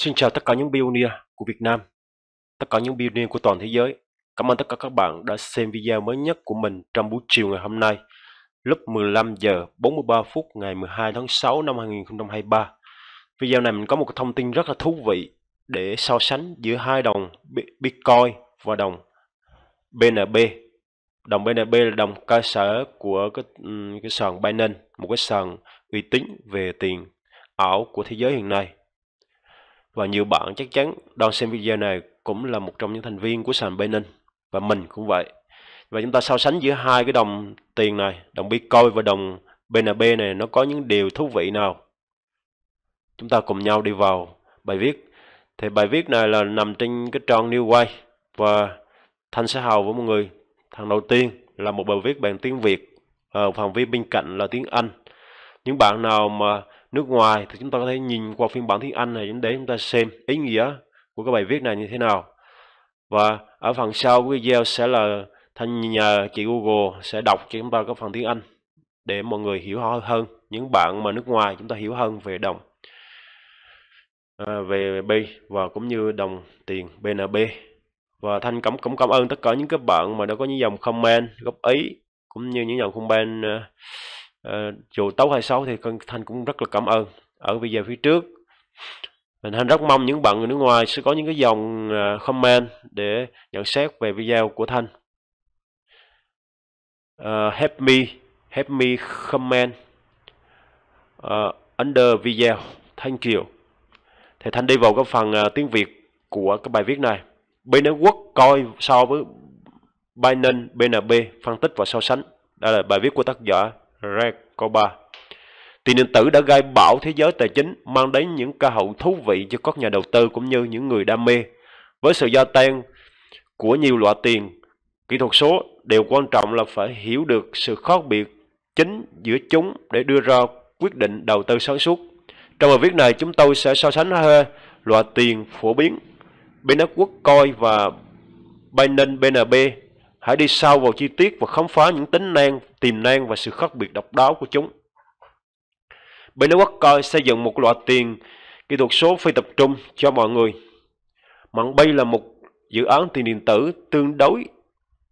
Xin chào tất cả những pioneer của Việt Nam, tất cả những pioneer của toàn thế giới. Cảm ơn tất cả các bạn đã xem video mới nhất của mình trong buổi chiều ngày hôm nay, lúc 15 giờ 43 phút ngày 12 tháng 6 năm 2023. Video này mình có một thông tin rất là thú vị để so sánh giữa hai đồng Bitcoin và đồng BNB. Đồng BNB là đồng cơ sở của cái, cái sàn Binance, một cái sàn uy tín về tiền ảo của thế giới hiện nay và nhiều bạn chắc chắn đang xem video này cũng là một trong những thành viên của sàn Binance và mình cũng vậy và chúng ta so sánh giữa hai cái đồng tiền này đồng Bitcoin và đồng BNB này nó có những điều thú vị nào chúng ta cùng nhau đi vào bài viết thì bài viết này là nằm trên cái trang New Way và Thanh sẽ hào với mọi người thằng đầu tiên là một bài viết bằng tiếng Việt ở phạm vi bên cạnh là tiếng Anh những bạn nào mà nước ngoài thì chúng ta có thể nhìn qua phiên bản tiếng Anh này để chúng ta xem ý nghĩa của cái bài viết này như thế nào. Và ở phần sau của video sẽ là thanh nhà chị Google sẽ đọc cho chúng ta cái phần tiếng Anh để mọi người hiểu hơn những bạn mà nước ngoài chúng ta hiểu hơn về đồng à, về B và cũng như đồng tiền BNB và thanh cảm cũng cảm ơn tất cả những các bạn mà đã có những dòng comment góp ý cũng như những dòng comment uh, Ờ, dù tốt hay xấu thì con thanh cũng rất là cảm ơn ở video phía trước mình thanh rất mong những bạn người nước ngoài sẽ có những cái dòng ờ, comment để nhận xét về video của thanh uh, help me help me comment uh, under video thanh kiều thì thanh đi vào cái phần uh, tiếng việt của cái bài viết này bên quốc coi so với Binance BNB phân tích và so sánh. Đây là bài viết của tác giả Recoba. Tiền điện tử đã gây bão thế giới tài chính, mang đến những cơ hội thú vị cho các nhà đầu tư cũng như những người đam mê. Với sự gia tăng của nhiều loại tiền, kỹ thuật số, điều quan trọng là phải hiểu được sự khác biệt chính giữa chúng để đưa ra quyết định đầu tư sáng suốt. Trong bài viết này, chúng tôi sẽ so sánh hai loại tiền phổ biến, Binance Quốc Coin và Binance BNB Hãy đi sâu vào chi tiết và khám phá những tính năng, tiềm năng và sự khác biệt độc đáo của chúng. quốc coi xây dựng một loại tiền kỹ thuật số phi tập trung cho mọi người. Mạng bay là một dự án tiền điện tử tương đối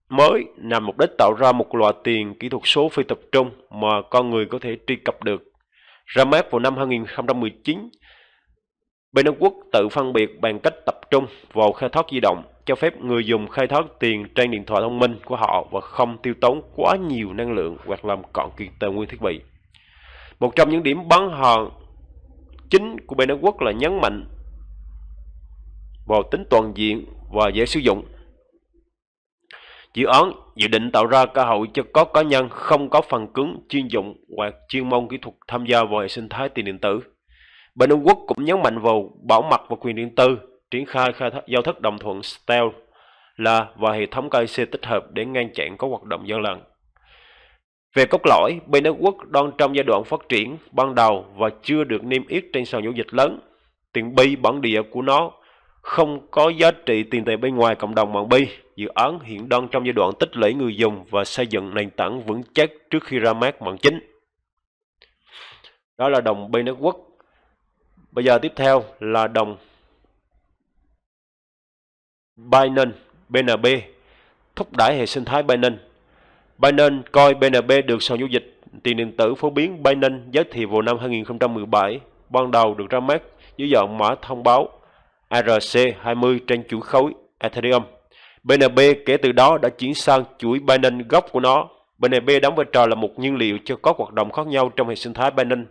mới nhằm mục đích tạo ra một loại tiền kỹ thuật số phi tập trung mà con người có thể truy cập được. Ra mắt vào năm 2019, Bên Ấn Quốc tự phân biệt bằng cách tập trung vào khai thác di động cho phép người dùng khai thác tiền trên điện thoại thông minh của họ và không tiêu tốn quá nhiều năng lượng hoặc làm cạn kiệt tài nguyên thiết bị. Một trong những điểm bán hàng chính của bên Ấn Quốc là nhấn mạnh vào tính toàn diện và dễ sử dụng. Dự án dự định tạo ra cơ hội cho các cá nhân không có phần cứng chuyên dụng hoặc chuyên môn kỹ thuật tham gia vào hệ sinh thái tiền điện tử. Bên Ấn Quốc cũng nhấn mạnh vào bảo mật và quyền điện tử triển khai khai thác giao thức đồng thuận STELL là và hệ thống KIC tích hợp để ngăn chặn các hoạt động gian lận. Về cốt lõi, bên Đức Quốc đang trong giai đoạn phát triển ban đầu và chưa được niêm yết trên sàn giao dịch lớn. Tiền bi bản địa của nó không có giá trị tiền tệ bên ngoài cộng đồng mạng bi. Dự án hiện đang trong giai đoạn tích lũy người dùng và xây dựng nền tảng vững chắc trước khi ra mắt mạng chính. Đó là đồng bi Quốc. Bây giờ tiếp theo là đồng Binance BNB thúc đẩy hệ sinh thái Binance. Binance coi BNB được sàn giao dịch tiền điện tử phổ biến Binance giới thiệu vào năm 2017, ban đầu được ra mắt dưới dạng mã thông báo ERC20 trên chuỗi khối Ethereum. BNB kể từ đó đã chuyển sang chuỗi Binance gốc của nó. BNB đóng vai trò là một nhiên liệu cho các hoạt động khác nhau trong hệ sinh thái Binance,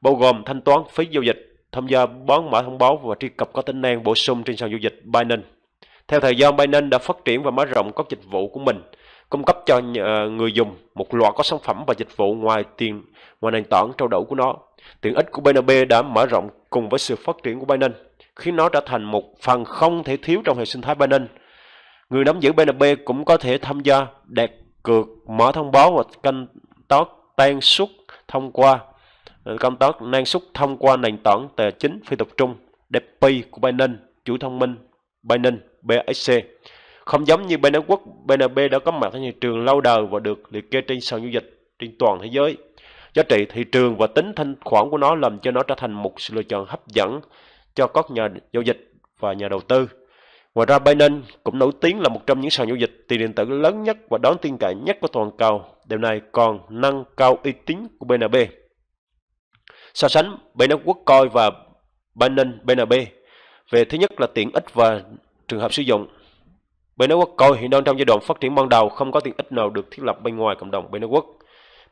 bao gồm thanh toán, phí giao dịch, tham gia bán mã thông báo và truy cập các tính năng bổ sung trên sàn giao dịch Binance. Theo thời gian, Binance đã phát triển và mở rộng các dịch vụ của mình, cung cấp cho ờ, người dùng một loạt các sản phẩm và dịch vụ ngoài tiền ngoài nền tảng trao đổi của nó. Tiện ích của binance đã mở rộng cùng với sự phát triển của Binance, khiến nó trở thành một phần không thể thiếu trong hệ sinh thái Binance. Người nắm giữ binance cũng có thể tham gia đặt cược, mở thông báo và canh tác tan suất thông qua ờ, công tác năng suất thông qua nền tảng tài chính phi tập trung DePi của Binance, chủ thông minh Binance. BSC. Không giống như bên Ấn Quốc, BNB đã có mặt trên thị trường lâu đời và được liệt kê trên sàn giao dịch trên toàn thế giới. Giá trị thị trường và tính thanh khoản của nó làm cho nó trở thành một sự lựa chọn hấp dẫn cho các nhà giao dịch và nhà đầu tư. Ngoài ra Binance cũng nổi tiếng là một trong những sàn giao dịch tiền điện tử lớn nhất và đáng tin cậy nhất của toàn cầu. Điều này còn nâng cao uy tín của BNB. So sánh Binance Quốc coi và Binance BNB về thứ nhất là tiện ích và trường hợp sử dụng. Bên Quốc coi hiện đang trong giai đoạn phát triển ban đầu không có tiện ích nào được thiết lập bên ngoài cộng đồng bên Quốc.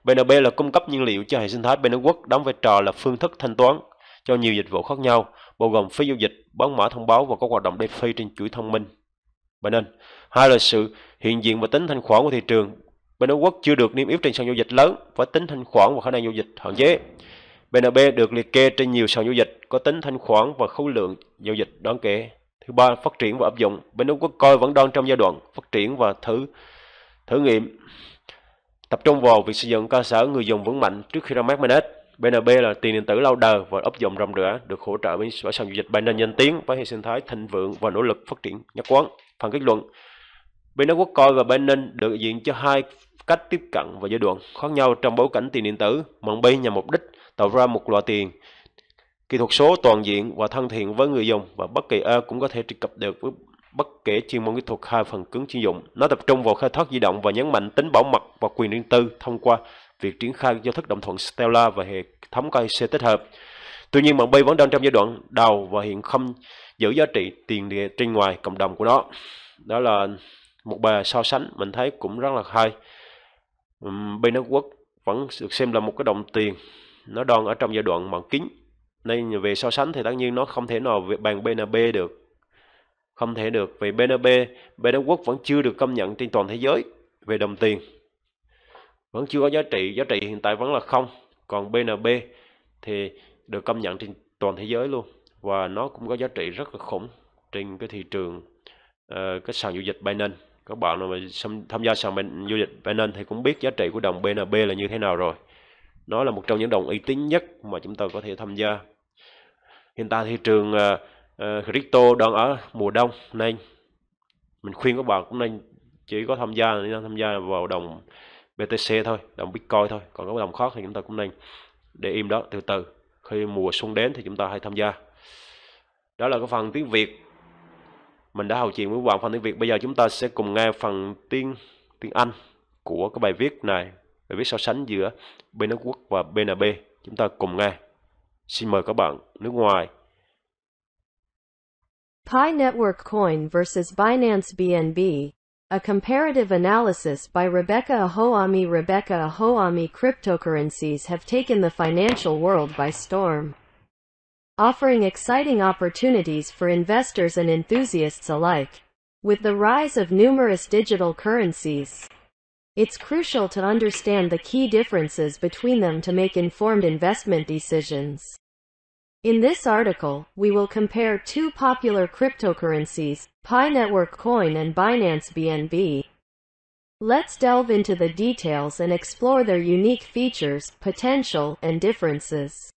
BNB là cung cấp nhiên liệu cho hệ sinh thái bên Quốc đóng vai trò là phương thức thanh toán cho nhiều dịch vụ khác nhau, bao gồm phí giao dịch, bán mã thông báo và các hoạt động DeFi trên chuỗi thông minh. Bởi nên, hai là sự hiện diện và tính thanh khoản của thị trường. Bên Quốc chưa được niêm yết trên sàn giao dịch lớn với tính thanh khoản và khả năng giao dịch hạn chế. BNB được liệt kê trên nhiều sàn giao dịch có tính thanh khoản và khối lượng giao dịch đáng kể. Thứ ba, phát triển và áp dụng. Bên Úc Quốc coi vẫn đang trong giai đoạn phát triển và thử thử nghiệm. Tập trung vào việc sử dụng cơ sở người dùng vững mạnh trước khi ra mắt binance BNB là tiền điện tử lâu đời và áp dụng rộng rãi được hỗ trợ bởi sàn giao dịch Binance danh tiếng với hệ sinh thái thịnh vượng và nỗ lực phát triển nhất quán. Phần kết luận, Binance Quốc coi và Binance được diện cho hai cách tiếp cận và giai đoạn khác nhau trong bối cảnh tiền điện tử. Mọn B nhằm mục đích tạo ra một loại tiền Kỹ thuật số toàn diện và thân thiện với người dùng và bất kỳ ai cũng có thể truy cập được với bất kể chuyên môn kỹ thuật hai phần cứng chuyên dụng. Nó tập trung vào khai thác di động và nhấn mạnh tính bảo mật và quyền riêng tư thông qua việc triển khai giao thức đồng thuận Stellar và hệ thống KIC tích hợp. Tuy nhiên, mạng Bay vẫn đang trong giai đoạn đầu và hiện không giữ giá trị tiền địa trên ngoài cộng đồng của nó. Đó là một bài so sánh mình thấy cũng rất là hay. Bay Quốc vẫn được xem là một cái đồng tiền nó đang ở trong giai đoạn mạng kính nên về so sánh thì tất nhiên nó không thể nào bằng BNB được không thể được vì BNB bên Đan Quốc vẫn chưa được công nhận trên toàn thế giới về đồng tiền vẫn chưa có giá trị giá trị hiện tại vẫn là không còn BNB thì được công nhận trên toàn thế giới luôn và nó cũng có giá trị rất là khủng trên cái thị trường uh, cái sàn giao dịch Binance các bạn nào mà tham gia sàn giao dịch Binance thì cũng biết giá trị của đồng BNB là như thế nào rồi nó là một trong những đồng uy tín nhất mà chúng ta có thể tham gia hiện tại thị trường ờ, ờ, crypto đang ở mùa đông nên mình khuyên các bạn cũng nên chỉ có tham gia nên tham gia vào đồng BTC thôi đồng Bitcoin thôi còn các đồng khác thì chúng ta cũng nên để im đó từ từ khi mùa xuân đến thì chúng ta hãy tham gia đó là cái phần tiếng Việt mình đã hầu chuyện với bạn phần tiếng Việt bây giờ chúng ta sẽ cùng nghe phần tiếng tiếng Anh của cái bài viết này bài viết so sánh giữa BNQ và BNB chúng ta cùng nghe Xin mời các bạn nước ngoài. Pi Network Coin versus Binance BNB A comparative analysis by Rebecca Ahoami Rebecca Ahoami Cryptocurrencies have taken the financial world by storm, offering exciting opportunities for investors and enthusiasts alike. With the rise of numerous digital currencies, it's crucial to understand the key differences between them to make informed investment decisions. In this article, we will compare two popular cryptocurrencies, Pi Network Coin and Binance BNB. Let's delve into the details and explore their unique features, potential, and differences.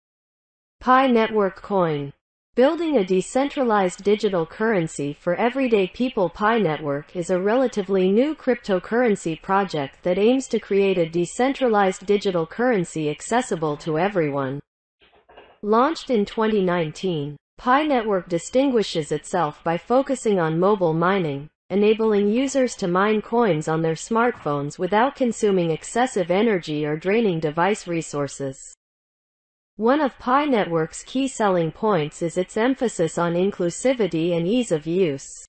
Pi Network Coin Building a decentralized digital currency for everyday people Pi Network is a relatively new cryptocurrency project that aims to create a decentralized digital currency accessible to everyone. Launched in 2019, Pi Network distinguishes itself by focusing on mobile mining, enabling users to mine coins on their smartphones without consuming excessive energy or draining device resources. One of Pi Network's key selling points is its emphasis on inclusivity and ease of use.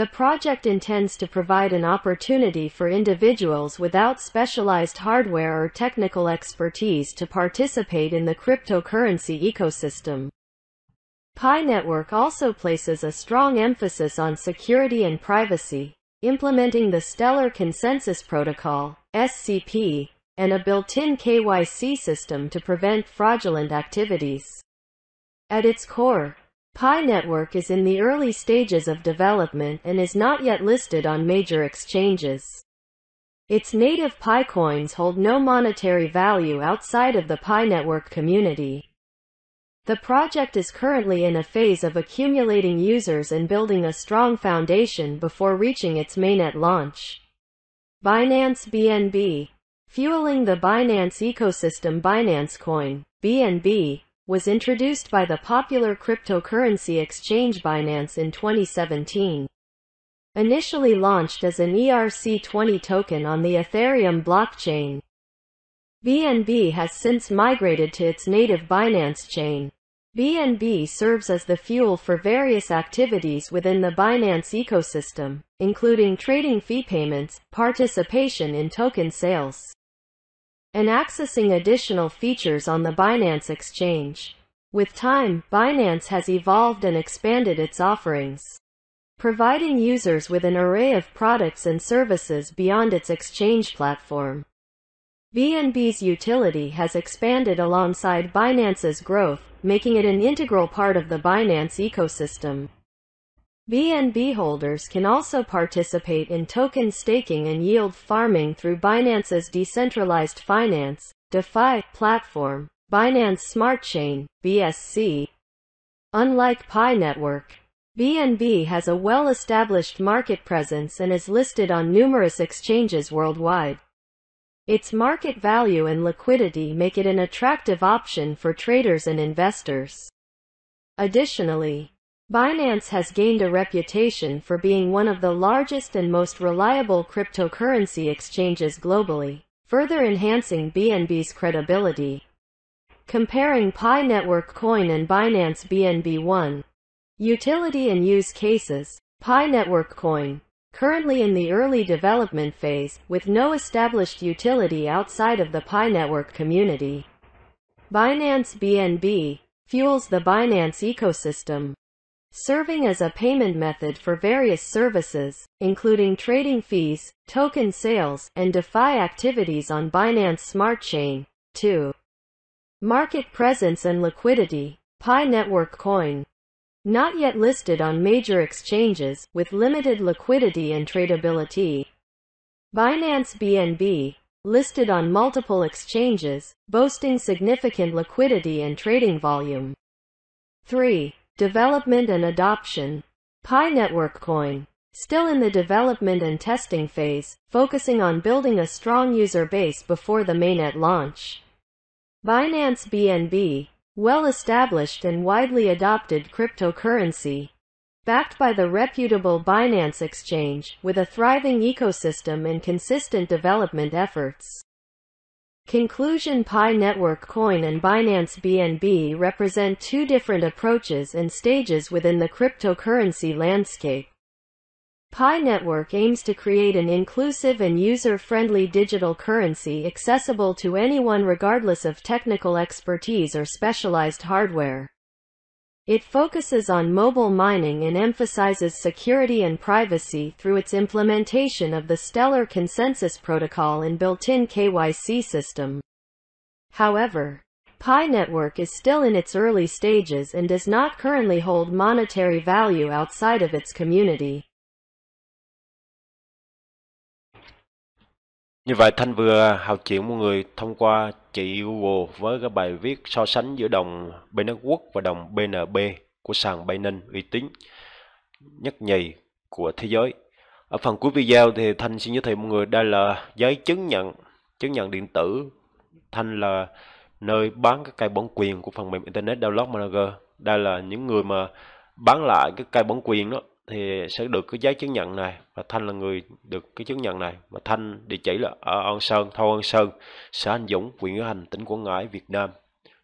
The project intends to provide an opportunity for individuals without specialized hardware or technical expertise to participate in the cryptocurrency ecosystem. Pi Network also places a strong emphasis on security and privacy, implementing the Stellar Consensus Protocol, SCP, and a built-in KYC system to prevent fraudulent activities. At its core, Pi Network is in the early stages of development and is not yet listed on major exchanges. Its native Pi coins hold no monetary value outside of the Pi Network community. The project is currently in a phase of accumulating users and building a strong foundation before reaching its mainnet launch. Binance BNB Fueling the Binance ecosystem Binance Coin, BNB, was introduced by the popular cryptocurrency exchange Binance in 2017. Initially launched as an ERC20 token on the Ethereum blockchain, BNB has since migrated to its native Binance chain. BNB serves as the fuel for various activities within the Binance ecosystem, including trading fee payments, participation in token sales, and accessing additional features on the Binance exchange. With time, Binance has evolved and expanded its offerings, providing users with an array of products and services beyond its exchange platform. BNB's utility has expanded alongside Binance's growth, making it an integral part of the Binance ecosystem. BNB holders can also participate in token staking and yield farming through Binance's decentralized finance DeFi platform, Binance Smart Chain (BSC). Unlike Pi Network, BNB has a well-established market presence and is listed on numerous exchanges worldwide. Its market value and liquidity make it an attractive option for traders and investors. Additionally, Binance has gained a reputation for being one of the largest and most reliable cryptocurrency exchanges globally, further enhancing BNB's credibility. Comparing Pi Network Coin and Binance BNB 1. Utility and use cases. Pi Network Coin. Currently in the early development phase, with no established utility outside of the Pi Network community. Binance BNB fuels the Binance ecosystem, serving as a payment method for various services, including trading fees, token sales, and DeFi activities on Binance Smart Chain. 2. Market presence and liquidity. Pi Network Coin. Not yet listed on major exchanges, with limited liquidity and tradability. Binance BNB. Listed on multiple exchanges, boasting significant liquidity and trading volume. 3. Development and adoption. Pi Network Coin. Still in the development and testing phase, focusing on building a strong user base before the mainnet launch. Binance BNB. Well-established and widely adopted cryptocurrency. Backed by the reputable Binance Exchange, with a thriving ecosystem and consistent development efforts. Conclusion Pi Network Coin and Binance BNB represent two different approaches and stages within the cryptocurrency landscape. Pi Network aims to create an inclusive and user-friendly digital currency accessible to anyone regardless of technical expertise or specialized hardware. It focuses on mobile mining and emphasizes security and privacy through its implementation of the Stellar Consensus Protocol and built-in KYC system. However, Pi Network is still in its early stages and does not currently hold monetary value outside of its community. Như vậy Thanh vừa hào chuyển một người thông qua chị Google với cái bài viết so sánh giữa đồng BN Quốc và đồng BNB của sàn Binance uy tín nhất nhì của thế giới. Ở phần cuối video thì Thanh xin giới thiệu mọi người đây là giấy chứng nhận chứng nhận điện tử Thanh là nơi bán các cây bản quyền của phần mềm Internet Download Manager. Đây là những người mà bán lại cái cây bản quyền đó thì sẽ được cái giấy chứng nhận này và thanh là người được cái chứng nhận này mà thanh địa chỉ là ở an sơn thôn an sơn xã anh dũng huyện nghĩa hành tỉnh quảng ngãi việt nam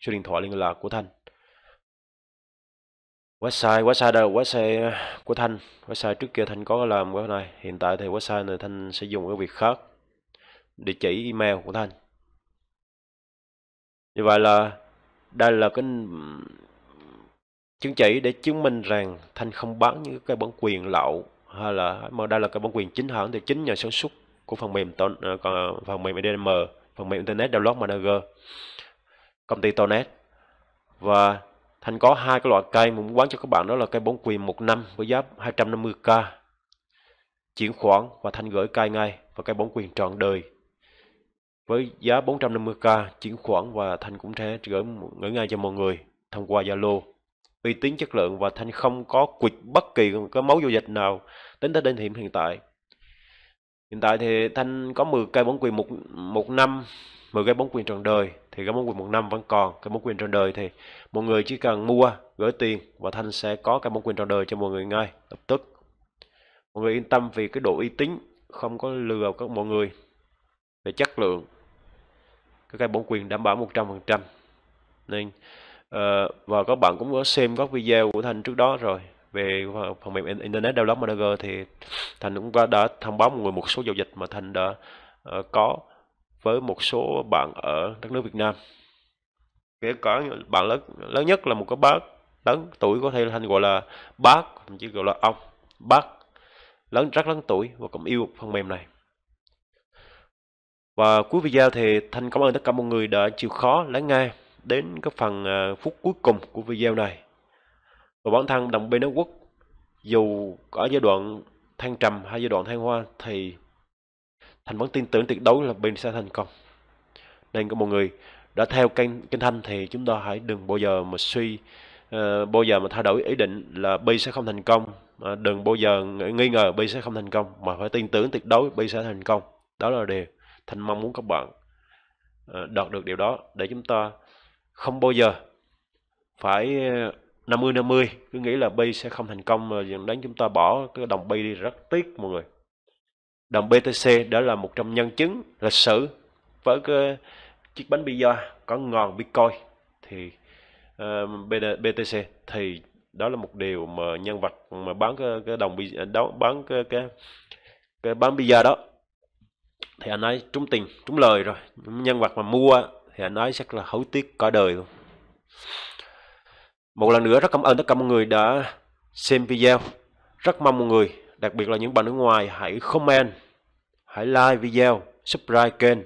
số điện thoại liên lạc của thanh website website đâu là website uh, của thanh website trước kia thanh có làm cái này hiện tại thì website này thanh sẽ dùng cái việc khác địa chỉ email của thanh như vậy là đây là cái chứng chỉ để chứng minh rằng Thanh không bán những cái bản quyền lậu hay là mà đây là cái bản quyền chính hãng từ chính nhà sản xuất của phần mềm à, còn phần mềm EDM phần mềm Internet Download Manager công ty Tonet và Thanh có hai cái loại cây muốn bán cho các bạn đó là cây bản quyền một năm với giá 250k chuyển khoản và Thanh gửi cây ngay và cây bản quyền trọn đời với giá 450k chuyển khoản và Thanh cũng sẽ gửi gửi ngay cho mọi người thông qua Zalo uy tín chất lượng và Thanh không có quỵt bất kỳ cái mối giao dịch nào tính tới đến hiện hiện tại. Hiện tại thì Thanh có 10 cây bóng quyền một, một năm, 10 cây bóng quyền trọn đời thì cái bóng quyền một năm vẫn còn, cái bóng quyền trọn đời thì mọi người chỉ cần mua, gửi tiền và Thanh sẽ có cái bóng quyền trọn đời cho mọi người ngay lập tức. Mọi người yên tâm vì cái độ uy tín không có lừa các mọi người về chất lượng cái cây bóng quyền đảm bảo 100% nên Uh, và các bạn cũng có xem các video của Thanh trước đó rồi về phần mềm Internet Develop Manager thì Thành cũng đã, đã thông báo một người một số giao dịch mà Thành đã uh, có với một số bạn ở đất nước Việt Nam kể cả bạn lớn lớn nhất là một cái bác lớn tuổi có thể là Thanh gọi là bác thậm chí gọi là ông bác lớn rất lớn tuổi và cũng yêu phần mềm này và cuối video thì Thanh cảm ơn tất cả mọi người đã chịu khó lắng nghe đến cái phần ờ, phút cuối cùng của video này và bản thân đồng bên đế Quốc dù ở giai đoạn thăng trầm hay giai đoạn thăng hoa thì Thành vẫn tin tưởng tuyệt đối là bên sẽ thành công nên có một người đã theo kênh kênh Thanh thì chúng ta hãy đừng bao giờ mà suy uh, bao giờ mà thay đổi ý định là bi sẽ không thành công uh, đừng bao giờ nghi ngờ bi sẽ không thành công mà phải tin tưởng tuyệt đối bi sẽ thành công đó là điều Thành mong muốn các bạn uh, đạt được điều đó để chúng ta không bao giờ phải 50 ờ, 50 cứ nghĩ là bi sẽ không thành công mà dẫn đến chúng ta bỏ cái đồng bi đi rất tiếc mọi người đồng BTC đã là một trong nhân chứng lịch sử với cái chiếc bánh pizza có ngòn Bitcoin thì uh, ờ, BTC thì đó là một điều mà nhân vật mà bán cái, cái đồng đó bán cái cái cái bán pizza đó thì anh ấy trúng tiền trúng lời rồi nhân vật mà mua thì anh nói chắc là hối tiếc cả đời luôn một lần nữa rất cảm ơn tất cả mọi người đã xem video rất mong mọi người đặc biệt là những bạn nước ngoài hãy comment hãy like video subscribe kênh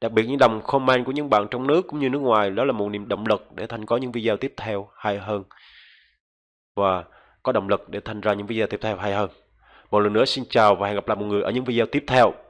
đặc biệt những đồng comment của những bạn trong nước cũng như nước ngoài đó là một niềm động lực để thành có những video tiếp theo hay hơn và có động lực để thành ra những video tiếp theo hay hơn một lần nữa xin chào và hẹn gặp lại mọi người ở những video tiếp theo